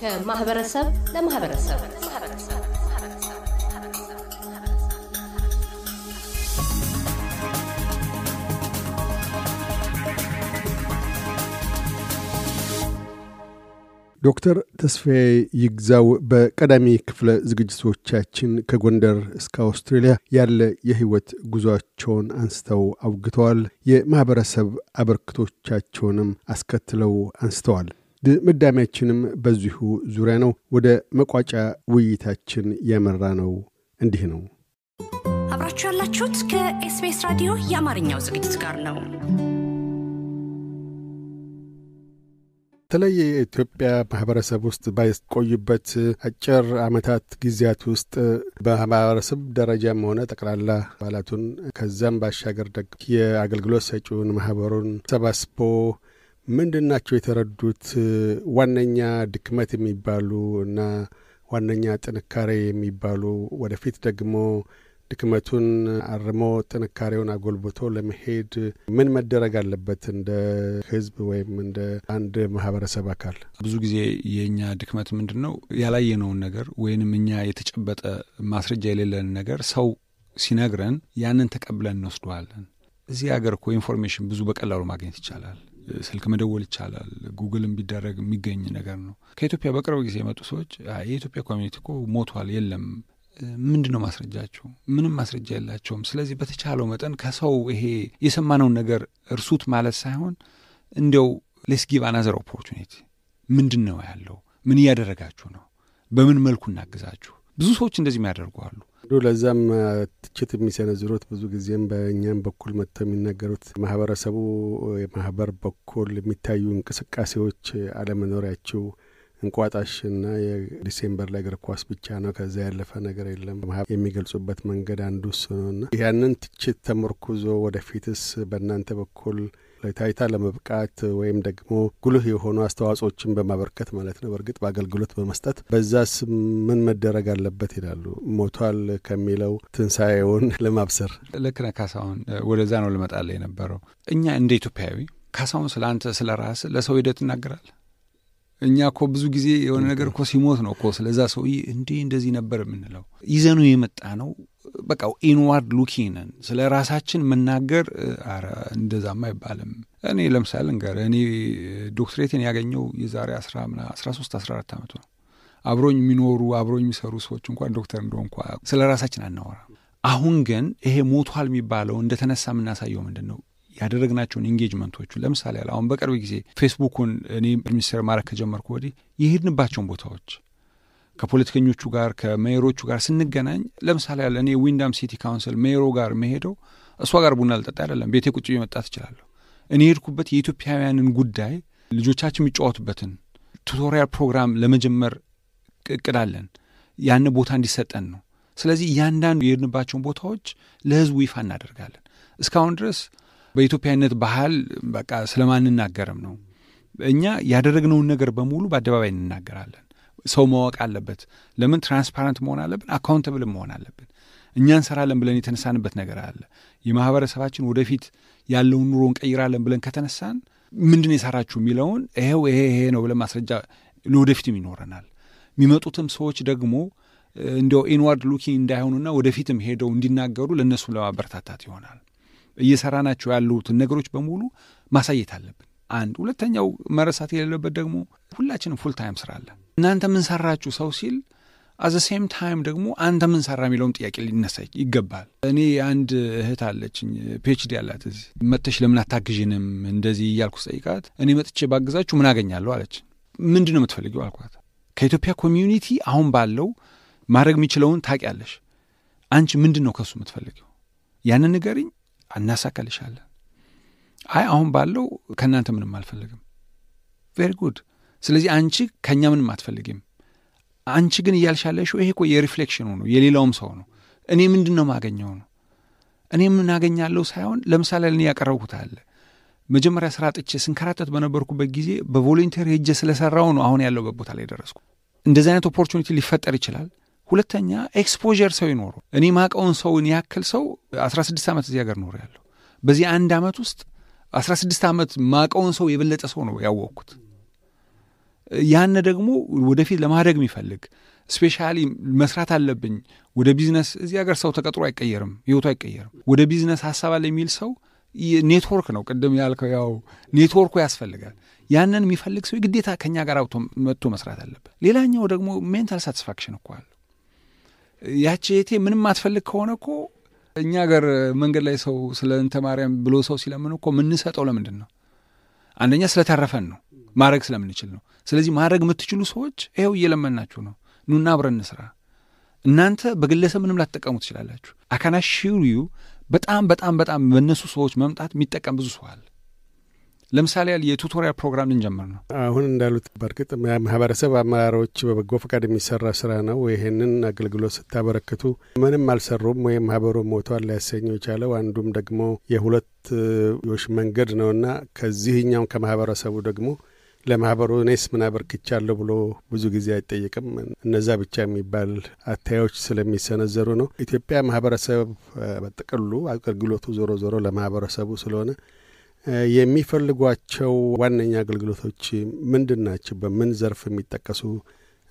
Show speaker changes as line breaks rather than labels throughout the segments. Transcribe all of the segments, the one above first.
ከማህበረሰብ ለማህበረሰብ
ዶክተር ተስፋዬ ይግዛው በቀዳሚ ክፍለ ዝግጅቶቻችን ከጎንደር እስከ አውስትሬልያ ያለ የህይወት ጉዟቸውን አንስተው አውግተዋል። የማኅበረሰብ አበርክቶቻቸውንም አስከትለው አንስተዋል። ድምዳሜያችንም በዚሁ ዙሪያ ነው። ወደ መቋጫ ውይይታችን ያመራ ነው። እንዲህ ነው።
አብራችሁ ያላችሁት ከኤስቢኤስ ራዲዮ የአማርኛው ዝግጅት ጋር ነው።
በተለይ የኢትዮጵያ ማህበረሰብ ውስጥ ባይቆዩበት አጭር አመታት ጊዜያት ውስጥ በማህበረሰብ ደረጃም ሆነ ጠቅላላ አባላቱን ከዛም ባሻገር ደግ የአገልግሎት ሰጪውን ማህበሩን ሰባስቦ ምንድን ናቸው የተረዱት ዋነኛ ድክመት የሚባሉ እና ዋነኛ ጥንካሬ የሚባሉ ወደፊት ደግሞ ድክመቱን አርሞ ጥንካሬውን አጎልብቶ ለመሄድ ምን መደረግ አለበት? እንደ ህዝብ ወይም እንደ አንድ ማህበረሰብ አካል
ብዙ ጊዜ የእኛ ድክመት ምንድን ነው? ያላየነውን ነገር ወይንም እኛ የተጨበጠ ማስረጃ የሌለን ነገር ሰው ሲነግረን ያንን ተቀብለን እንወስደዋለን። እዚህ ሀገር እኮ ኢንፎርሜሽን ብዙ በቀላሉ ማግኘት ይቻላል። ስልክ መደወል ይቻላል። ጉግልም ቢደረግ የሚገኝ ነገር ነው። ከኢትዮጵያ በቅርብ ጊዜ የመጡ ሰዎች የኢትዮጵያ ኮሚኒቲ እኮ ሞቷል፣ የለም ምንድን ነው ማስረጃቸው? ምንም ማስረጃ የላቸውም። ስለዚህ በተቻለው መጠን ከሰው ይሄ የሰማነውን ነገር እርሱት ማለት ሳይሆን እንዲያው ሌስ ጊቭ አናዘር ኦፖርቹኒቲ ምንድን ነው ያለው? ምን እያደረጋችሁ ነው? በምን መልኩ እናግዛችሁ? ብዙ ሰዎች እንደዚህ የሚያደርጉ
አሉ። ለዛም ትችት የሚሰነዝሩት ብዙ ጊዜም በእኛም በኩል መጥተው የሚናገሩት ማህበረሰቡ የማህበር በኩል የሚታዩ እንቅስቃሴዎች አለመኖሪያቸው እንቋጣሽና የዲሴምበር ላይ እግር ኳስ ብቻ ነው፣ ከዛ ያለፈ ነገር የለም የሚገልጹበት መንገድ አንዱ እሱ ነውና ያንን ትችት ተመርኩዞ ወደፊትስ በእናንተ በኩል ለታይታ ለመብቃት ወይም ደግሞ ጉልህ የሆኑ አስተዋጽኦችን በማበርከት ማለት ነው፣ በእርግጥ በአገልግሎት በመስጠት በዛስ ምን መደረግ አለበት ይላሉ? ሞቷል ከሚለው ትንሣኤውን ለማብሰር
ልክ ነህ ካሳሁን።
ወደዛ ነው ልመጣለ የነበረው።
እኛ እንደ ኢትዮጵያዊ ካሳሁን፣ ስለ አንተ ስለ ራስ ለሰው ሂደት ትናገራል እኛ እኮ ብዙ ጊዜ የሆነ ነገር እኮ ሲሞት ነው እኮ ስለዛ ሰውዬ እንዲህ እንደዚህ ነበር የምንለው። ይዘኑ የመጣ ነው በቃ ኢንዋርድ ሉኪንን ስለ ራሳችን መናገር አረ እንደዛም አይባልም። እኔ ለምሳሌ እንገር እኔ ዶክትሬትን ያገኘው የዛሬ አስራ ምና አስራ ሶስት አስራ አራት ዓመቱ ነው። አብሮኝ የሚኖሩ አብሮኝ የሚሰሩ ሰዎች እንኳን ዶክተር እንደሆን እንኳ ስለ ራሳችን አናወራም። አሁን ግን ይሄ ሞቷል የሚባለው እንደተነሳ የምናሳየው ምንድን ነው? ያደረግናቸውን ኤንጌጅመንቶቹን ለምሳሌ ያለ አሁን በቅርብ ጊዜ ፌስቡኩን እኔ ሚኒስቴር ማድረግ ከጀመርኩ ወዲህ የሄድንባቸውን ቦታዎች ከፖለቲከኞቹ ጋር ከሜየሮቹ ጋር ስንገናኝ ለምሳሌ ያለ እኔ ዊንዳም ሲቲ ካውንስል ሜሮ ጋር መሄደው እሷ ጋር ቡና ልጠጣ አይደለም ቤቴ ቁጭ መጣ ትችላለሁ። እኔ የሄድኩበት የኢትዮጵያውያንን ጉዳይ ልጆቻችን የሚጫወቱበትን ቱቶሪያል ፕሮግራም ለመጀመር እቅዳለን። ያን ቦታ እንዲሰጠን ነው። ስለዚህ እያንዳንዱ የሄድንባቸውን ቦታዎች ለህዝቡ ይፋ እናደርጋለን። እስካሁን ድረስ በኢትዮጵያዊነት ባህል በቃ ስለማንናገርም ነው። እኛ ያደረግነውን ነገር በሙሉ በአደባባይ እንናገራለን። ሰው ማወቅ አለበት። ለምን ትራንስፓረንት መሆን አለብን። አካውንተብል መሆን አለብን። እኛ እንሰራለን ብለን የተነሳንበት ነገር አለ። የማህበረሰባችን ወደፊት ያለውን ኑሮ እንቀይራለን ብለን ከተነሳን ምንድን የሰራችሁ የሚለውን ይሄው ይሄ ይሄ ነው ብለን ማስረጃ ለወደፊትም ይኖረናል። የሚመጡትም ሰዎች ደግሞ እንዲያው ኢንዋርድ ሉኪንግ እንዳይሆኑና ወደፊትም ሄደው እንዲናገሩ ለእነሱም ለማበረታታት ይሆናል። እየሰራናቸው ያሉትን ነገሮች በሙሉ ማሳየት አለብን። አንድ ሁለተኛው መረሳት የሌለበት ደግሞ ሁላችንም ፉል ታይም ስራ አለን። እናንተ ምን ሰራችሁ ሰው ሲል አዘ ሴም ታይም ደግሞ አንተ ምን ሰራ የሚለውም ጥያቄ ሊነሳ ይገባል። እኔ አንድ እህት አለችኝ ፒኤችዲ ያላት እዚህ መጥተሽ ለምን አታግዥንም እንደዚህ እያልኩ ስጠይቃት እኔ መጥቼ ባግዛችሁ ምን አገኛለሁ አለች። ምንድን ነው የምትፈልጊው አልኳት። ከኢትዮጵያ ኮሚዩኒቲ አሁን ባለው ማድረግ የሚችለውን ታውቂያለሽ፣ አንቺ ምንድን ነው ከሱ የምትፈልጊው? ያንን ንገሪኝ እናሳካልሻለን። አይ አሁን ባለው ከእናንተ ምንም አልፈልግም። ቬሪ ጉድ። ስለዚህ አንቺ ከእኛ ምንም አትፈልግም አንቺ ግን እያልሻለሽው ይሄ እኮ የሪፍሌክሽኑ ነው፣ የሌላውም ሰው ነው። እኔ ምንድን ነው ማገኘው ነው እኔ ምን አገኛለሁ ሳይሆን፣ ለምሳሌ ልን ያቀረብኩት አለ መጀመሪያ ስራ ጥቼ ስንከራተት በነበርኩበት ጊዜ በቮለንቴር ሄጄ ስለሰራው ነው አሁን ያለው ቦታ ላይ ደረስኩ። እንደዚህ አይነት ኦፖርቹኒቲ ሊፈጠር ይችላል። ሁለተኛ ኤክስፖዠር ሰው ይኖረው። እኔ ማቀውን ሰውን ያክል ሰው 16 ዓመት እዚህ ሀገር ኖር ያለሁ በዚህ አንድ ዓመት ውስጥ 16 ዓመት ማቀውን ሰው የበለጠ ሰው ነው ያወቅኩት። ያነ ደግሞ ወደፊት ለማድረግ የሚፈልግ ስፔሻሊ መስራት አለብኝ ወደ ቢዝነስ እዚህ ሀገር ሰው ተቀጥሮ አይቀየርም፣ ህይወቱ አይቀየርም። ወደ ቢዝነስ ሀሳብ አለ የሚል ሰው ኔትወርክ ነው ቅድም ያልከው፣ ያው ኔትወርኩ ያስፈልጋል። ያንን የሚፈልግ ሰው ግዴታ ከኛ ጋር አውቶ መጥቶ መስራት አለበት። ሌላኛው ደግሞ ሜንታል ሳቲስፋክሽን እኮ ያቺ እህቴ ምንም አትፈልግ ከሆነ እኮ እኛ ገር መንገድ ላይ ሰው ስለ እንተ ማርያም ብሎ ሰው ሲለምን እኮ የምንሰጠው ለምንድን ነው? አንደኛ ስለተረፈን ነው፣ ማድረግ ስለምንችል ነው። ስለዚህ ማድረግ የምትችሉ ሰዎች ይኸው እየለመናችሁ ነው፣ ኑና አብረን ስራ እናንተ በግለሰብ ምንም ላትጠቀሙ ትችላላችሁ። አካናሽሪዩ በጣም በጣም በጣም በእነሱ ሰዎች መምጣት የሚጠቀም ብዙ ሰዋል ለምሳሌ ያል የቱቶሪያል ፕሮግራም ልንጀምር ነው።
አሁን እንዳሉት በእርግጥ ማህበረሰብ አመራሮች በበጎ ፈቃድ የሚሰራ ስራ ነው። ይህንን አገልግሎት ስታበረክቱ ምንም አልሰሩም ወይም ማህበሩ ሞቷል ሊያሰኘው የቻለው አንዱም ደግሞ የሁለት ዎች መንገድ ነውና ከዚህኛውም ከማህበረሰቡ ደግሞ ለማህበሩ እኔስ ምን አበርክቻለሁ ብሎ ብዙ ጊዜ አይጠየቅም። እነዛ ብቻ የሚባል አታዮች ስለሚሰነዘሩ ነው። ኢትዮጵያ ማህበረሰብ በጥቅሉ አገልግሎቱ ዞሮ ዞሮ ለማህበረሰቡ ስለሆነ የሚፈልጓቸው ዋነኛ አገልግሎቶች ምንድን ናቸው? በምን ዘርፍ የሚጠቀሱ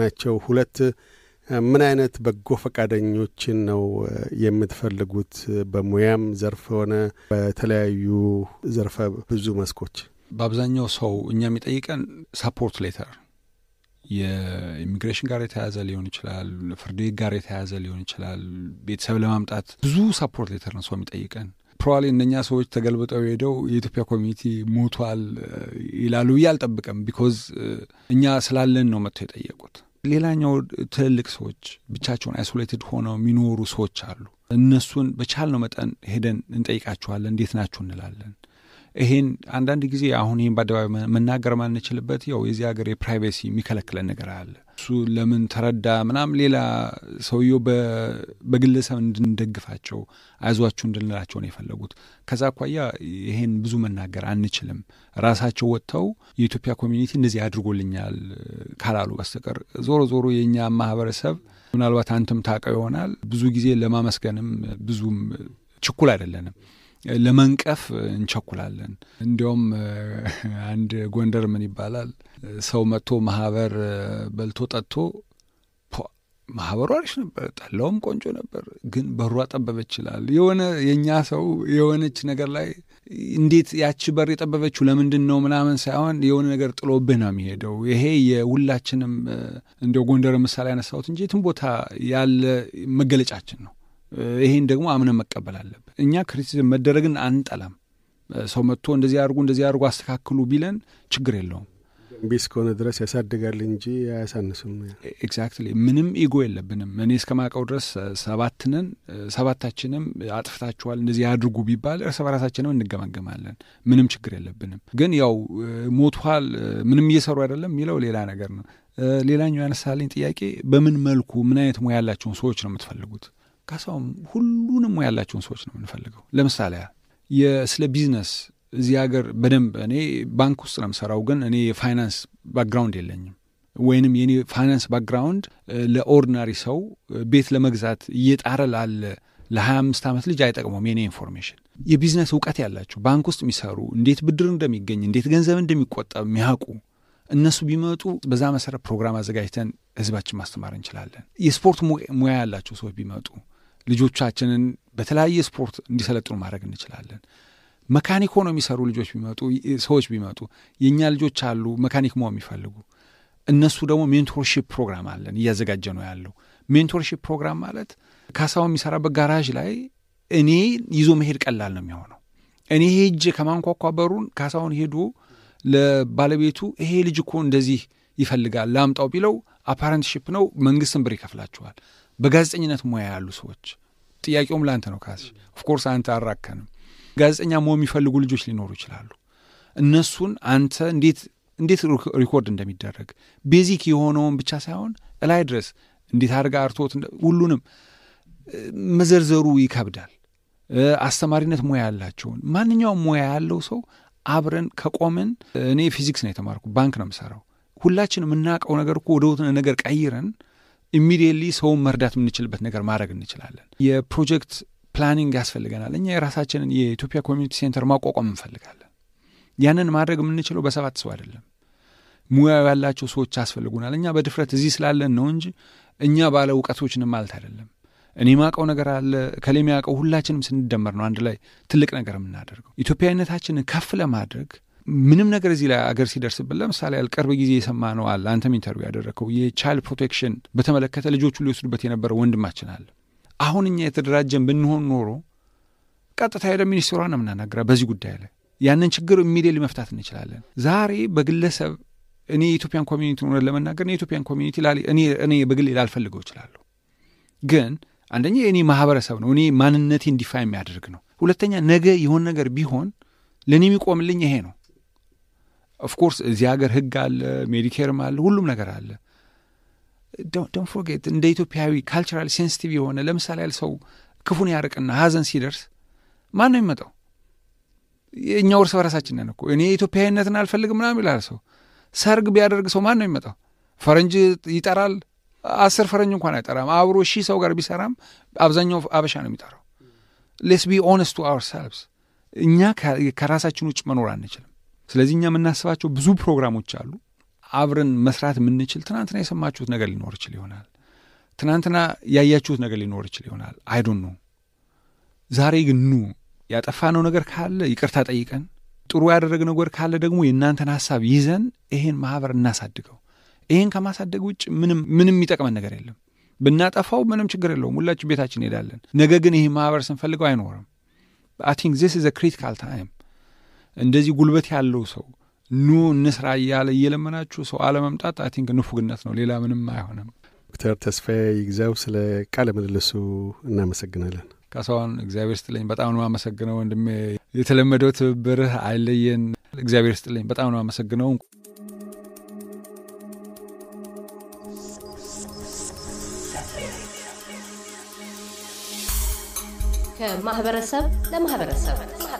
ናቸው? ሁለት ምን አይነት በጎ ፈቃደኞችን ነው የምትፈልጉት? በሙያም ዘርፍ ሆነ በተለያዩ ዘርፈ ብዙ መስኮች። በአብዛኛው ሰው እኛ የሚጠይቀን ሳፖርት ሌተር የኢሚግሬሽን ጋር የተያዘ
ሊሆን ይችላል። ፍርድ ቤት ጋር የተያዘ ሊሆን ይችላል። ቤተሰብ ለማምጣት ብዙ ሳፖርት ሌተር ነው ሰው የሚጠይቀን። ፕሮባብሊ እነኛ ሰዎች ተገልብጠው ሄደው የኢትዮጵያ ኮሚኒቲ ሞቷል ይላሉ ብዬ አልጠብቅም። ቢኮዝ እኛ ስላለን ነው መጥተው የጠየቁት። ሌላኛው ትልልቅ ሰዎች ብቻቸውን አይሶሌትድ ሆነው የሚኖሩ ሰዎች አሉ። እነሱን በቻልነው መጠን ሄደን እንጠይቃችኋለን፣ እንዴት ናችሁ እንላለን። ይሄን አንዳንድ ጊዜ አሁን ይህን በአደባባይ መናገር ማንችልበት ያው የዚህ ሀገር የፕራይቬሲ የሚከለክለን ነገር አለ። ለምን ተረዳ ምናም ሌላ ሰውየው በግለሰብ እንድንደግፋቸው አይዟችሁ እንድንላቸው ነው የፈለጉት። ከዛ አኳያ ይሄን ብዙ መናገር አንችልም። ራሳቸው ወጥተው የኢትዮጵያ ኮሚኒቲ እንደዚህ አድርጎልኛል ካላሉ በስተቀር ዞሮ ዞሮ የእኛ ማህበረሰብ ምናልባት አንተም ታውቀው ይሆናል ብዙ ጊዜ ለማመስገንም ብዙም ችኩል አይደለንም። ለመንቀፍ እንቸኩላለን። እንዲያውም አንድ ጎንደር ምን ይባላል ሰው መጥቶ ማህበር በልቶ ጠጥቶ ማህበሩ አሪፍ ነበር፣ ጠላውም ቆንጆ ነበር፣ ግን በሩ አጠበበ ይችላል። የሆነ የእኛ ሰው የሆነች ነገር ላይ እንዴት ያቺ በር የጠበበችው ለምንድን ነው ምናምን ሳይሆን የሆነ ነገር ጥሎብህ ነው የሚሄደው። ይሄ የሁላችንም እንደ ጎንደር ምሳሌ ያነሳሁት እንጂ የትም ቦታ ያለ መገለጫችን ነው። ይሄን ደግሞ አምነ መቀበል አለብን። እኛ ክሪቲሲዝም መደረግን አንጠላም። ሰው መጥቶ እንደዚህ አድርጉ እንደዚህ አድርጉ አስተካክሉ ቢለን ችግር የለውም። ቢ እስከሆነ ድረስ ያሳድጋል እንጂ አያሳንስም። ኤግዛክትሊ ምንም ኢጎ የለብንም። እኔ ማቀው ድረስ ሰባት ሰባታችንም አጥፍታችኋል እንደዚህ አድርጉ ቢባል እርስ በራሳችንም እንገመገማለን ምንም ችግር የለብንም። ግን ያው ሞቷል፣ ምንም እየሰሩ አይደለም የሚለው ሌላ ነገር ነው። ሌላኛው ያነሳልኝ ጥያቄ በምን መልኩ ምን አይነት ሙያ ያላቸውን ሰዎች ነው የምትፈልጉት? ካሳውም ሁሉንም ያላቸውን ሰዎች ነው የምንፈልገው። ለምሳሌ ስለ ቢዝነስ እዚህ ሀገር በደንብ እኔ ባንክ ውስጥ ነው የምሰራው፣ ግን እኔ የፋይናንስ ባክግራውንድ የለኝም ወይንም የኔ ፋይናንስ ባክግራውንድ ለኦርዲናሪ ሰው ቤት ለመግዛት እየጣረ ላለ ለ25 ዓመት ልጅ አይጠቅመውም። የኔ ኢንፎርሜሽን የቢዝነስ እውቀት ያላቸው ባንክ ውስጥ የሚሰሩ እንዴት ብድር እንደሚገኝ እንዴት ገንዘብ እንደሚቆጠብ የሚያውቁ እነሱ ቢመጡ በዛ መሰረት ፕሮግራም አዘጋጅተን ህዝባችን ማስተማር እንችላለን። የስፖርት ሙያ ያላቸው ሰዎች ቢመጡ ልጆቻችንን በተለያየ ስፖርት እንዲሰለጥኑ ማድረግ እንችላለን። መካኒክ ሆነው የሚሰሩ ልጆች ቢመጡ ሰዎች ቢመጡ የእኛ ልጆች አሉ መካኒክ መሆን የሚፈልጉ እነሱ ደግሞ ሜንቶርሺፕ ፕሮግራም አለን እያዘጋጀ ነው ያለው። ሜንቶርሺፕ ፕሮግራም ማለት ካሳው የሚሰራበት ጋራዥ ላይ እኔ ይዞ መሄድ ቀላል ነው የሚሆነው። እኔ ሄጄ ከማንኳኳ በሩን ካሳውን ሄዶ ለባለቤቱ ይሄ ልጅ እኮ እንደዚህ ይፈልጋል ላምጣው ቢለው አፓረንትሺፕ ነው። መንግስትን ብር ይከፍላችኋል። በጋዜጠኝነት ሙያ ያሉ ሰዎች ጥያቄውም ለአንተ ነው ካስሽ። ኦፍኮርስ አንተ አራከንም ጋዜጠኛ መሆን የሚፈልጉ ልጆች ሊኖሩ ይችላሉ። እነሱን አንተ እንዴት እንዴት ሪኮርድ እንደሚደረግ ቤዚክ የሆነውን ብቻ ሳይሆን እላይ ድረስ እንዴት አድርጋ አርቶት ሁሉንም መዘርዘሩ ይከብዳል። አስተማሪነት ሙያ ያላቸውን ማንኛውም ሙያ ያለው ሰው አብረን ከቆምን እኔ ፊዚክስ ነው የተማርኩ፣ ባንክ ነው የምሰራው። ሁላችን የምናውቀው ነገር እኮ ወደ ነገር ቀይረን ኢሚዲየትሊ ሰውን መርዳት የምንችልበት ነገር ማድረግ እንችላለን። የፕሮጀክት ፕላኒንግ ያስፈልገናል። እኛ የራሳችንን የኢትዮጵያ ኮሚኒቲ ሴንተር ማቋቋም እንፈልጋለን። ያንን ማድረግ የምንችለው በሰባት ሰው አይደለም። ሙያው ያላቸው ሰዎች ያስፈልጉናል። እኛ በድፍረት እዚህ ስላለን ነው እንጂ እኛ ባለ እውቀቶችንም ማለት አይደለም። እኔ ማውቀው ነገር አለ ከሌ ሁላችንም ስንደመር ነው አንድ ላይ ትልቅ ነገር የምናደርገው። ኢትዮጵያዊነታችንን ከፍ ለማድረግ ምንም ነገር እዚህ ላይ አገር ሲደርስብን ለምሳሌ ያል ቅርብ ጊዜ የሰማ ነው አለ አንተም ኢንተርቪው ያደረግከው የቻይልድ ፕሮቴክሽን በተመለከተ ልጆቹ ሊወስዱበት የነበረ ወንድማችን አለ። አሁን እኛ የተደራጀን ብንሆን ኖሮ ቀጥታ ሄደ ሚኒስትሯ ነው የምናናግራ በዚህ ጉዳይ ላይ ያንን ችግር ኢሚዲየትሊ መፍታት እንችላለን። ዛሬ በግለሰብ እኔ የኢትዮጵያን ኮሚኒቲ ሆነ ለመናገር የኢትዮጵያን ኮሚኒቲ እኔ በግሌ ላልፈልገው ይችላለሁ ግን አንደኛ የእኔ ማህበረሰብ ነው፣ እኔ ማንነቴ እንዲፋ የሚያደርግ ነው። ሁለተኛ ነገ የሆን ነገር ቢሆን ለእኔ የሚቆምልኝ ይሄ ነው። ኦፍኮርስ እዚህ ሀገር ህግ አለ፣ ሜዲኬርም አለ፣ ሁሉም ነገር አለ። ዶንት ፎርጌት እንደ ኢትዮጵያዊ ካልቸራል ሴንስቲቭ የሆነ ለምሳሌ ያል ሰው ክፉን ያርቅና ሀዘን ሲደርስ ማን ነው የሚመጣው? እኛው እርስ በራሳችን ነን እኮ እኔ ኢትዮጵያዊነትን አልፈልግም ምናምን ይላል ሰው። ሰርግ ቢያደርግ ሰው ማን ነው የሚመጣው? ፈረንጅ ይጠራል። አስር ፈረንጅ እንኳን አይጠራም። አብሮ ሺህ ሰው ጋር ቢሰራም አብዛኛው አበሻ ነው የሚጠራው። ሌስ ቢ ኦነስት ቱ አወርሰልቭስ እኛ ከራሳችን ውጭ መኖር አንችልም። ስለዚህ እኛ የምናስባቸው ብዙ ፕሮግራሞች አሉ። አብረን መስራት የምንችል ትናንትና የሰማችሁት ነገር ሊኖር ይችል ይሆናል። ትናንትና ያያችሁት ነገር ሊኖር ይችል ይሆናል። አይዶን ነው። ዛሬ ግን ኑ ያጠፋነው ነገር ካለ ይቅርታ ጠይቀን፣ ጥሩ ያደረግ ነገር ካለ ደግሞ የእናንተን ሀሳብ ይዘን ይሄን ማህበር እናሳድገው። ይሄን ከማሳደግ ውጭ ምንም ምንም የሚጠቅመን ነገር የለም። ብናጠፋው ምንም ችግር የለውም። ሁላችን ቤታችን እንሄዳለን። ነገ ግን ይህ ማህበር ስንፈልገው አይኖርም። አይ ቲንክ ዚስ ኢዝ ክሪቲካል ታይም እንደዚህ ጉልበት ያለው ሰው ኑ እንስራ እያለ እየለመናችሁ ሰው አለመምጣት አይ ቲንክ ንፉግነት ነው። ሌላ ምንም አይሆንም።
ዶክተር ተስፋዬ ይግዛው ስለ ቃለ ምልልሱ እናመሰግናለን።
ካሳሁን እግዚአብሔር ስጥልኝ። በጣም ነው አመሰግነው ወንድሜ። የተለመደው ትብብርህ አይለየን። እግዚአብሔር ስጥልኝ። በጣም ነው አመሰግነው። ከማህበረሰብ
ለማህበረሰብ